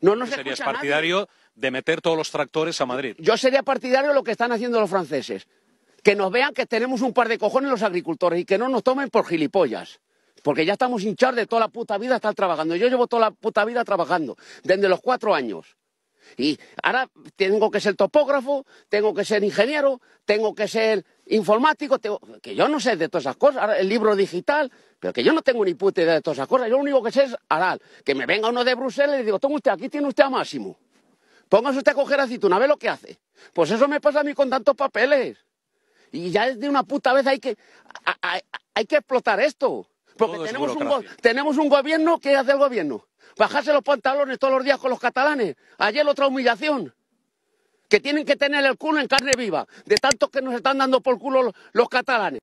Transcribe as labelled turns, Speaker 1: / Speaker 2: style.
Speaker 1: No partidario de meter todos los tractores a Madrid. Yo sería partidario de lo que están haciendo los franceses. Que nos vean que tenemos un par de cojones los agricultores y que no nos tomen por gilipollas. Porque ya estamos hinchados de toda la puta vida estar trabajando. Yo llevo toda la puta vida trabajando, desde los cuatro años. Y ahora tengo que ser topógrafo, tengo que ser ingeniero, tengo que ser informático, que yo no sé de todas esas cosas, el libro digital, pero que yo no tengo ni puta idea de todas esas cosas, yo lo único que sé es aral, que me venga uno de Bruselas y le digo, tengo usted, aquí tiene usted a Máximo, póngase usted a coger una ve lo que hace. Pues eso me pasa a mí con tantos papeles. Y ya es de una puta vez hay que explotar esto. Porque tenemos un, gobierno que hace el gobierno. Bajarse los pantalones todos los días con los catalanes. Ayer otra humillación. Que tienen que tener el culo en carne viva. De tantos que nos están dando por culo los catalanes.